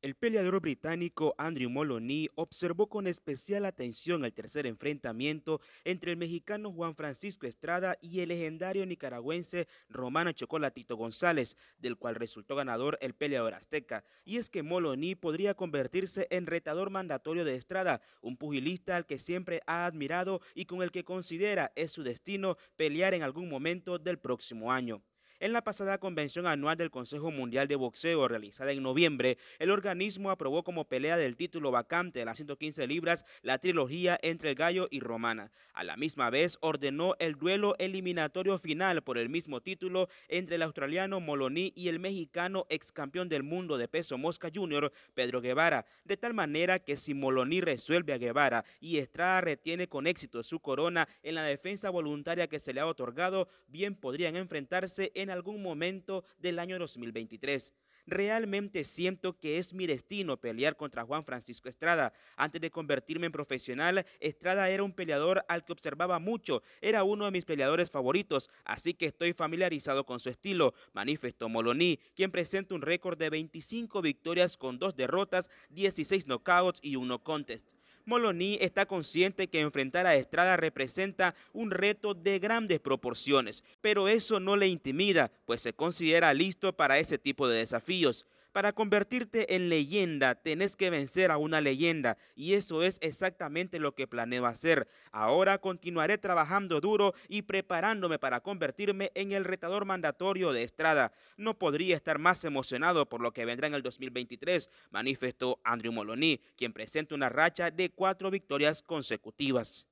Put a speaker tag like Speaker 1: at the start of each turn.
Speaker 1: El peleador británico Andrew Moloney observó con especial atención el tercer enfrentamiento entre el mexicano Juan Francisco Estrada y el legendario nicaragüense Romano Chocolatito González, del cual resultó ganador el peleador azteca. Y es que Moloney podría convertirse en retador mandatorio de Estrada, un pugilista al que siempre ha admirado y con el que considera es su destino pelear en algún momento del próximo año. En la pasada convención anual del Consejo Mundial de Boxeo realizada en noviembre, el organismo aprobó como pelea del título vacante de las 115 libras la trilogía entre el Gallo y Romana. A la misma vez ordenó el duelo eliminatorio final por el mismo título entre el australiano Moloní y el mexicano ex campeón del mundo de peso mosca junior Pedro Guevara, de tal manera que si Moloní resuelve a Guevara y Estrada retiene con éxito su corona en la defensa voluntaria que se le ha otorgado, bien podrían enfrentarse en en algún momento del año 2023. Realmente siento que es mi destino pelear contra Juan Francisco Estrada. Antes de convertirme en profesional, Estrada era un peleador al que observaba mucho, era uno de mis peleadores favoritos, así que estoy familiarizado con su estilo, manifestó Moloní, quien presenta un récord de 25 victorias con dos derrotas, 16 knockouts y uno contest. Molony está consciente que enfrentar a Estrada representa un reto de grandes proporciones, pero eso no le intimida, pues se considera listo para ese tipo de desafíos. Para convertirte en leyenda, tenés que vencer a una leyenda y eso es exactamente lo que planeo hacer. Ahora continuaré trabajando duro y preparándome para convertirme en el retador mandatorio de Estrada. No podría estar más emocionado por lo que vendrá en el 2023, manifestó Andrew Moloney, quien presenta una racha de cuatro victorias consecutivas.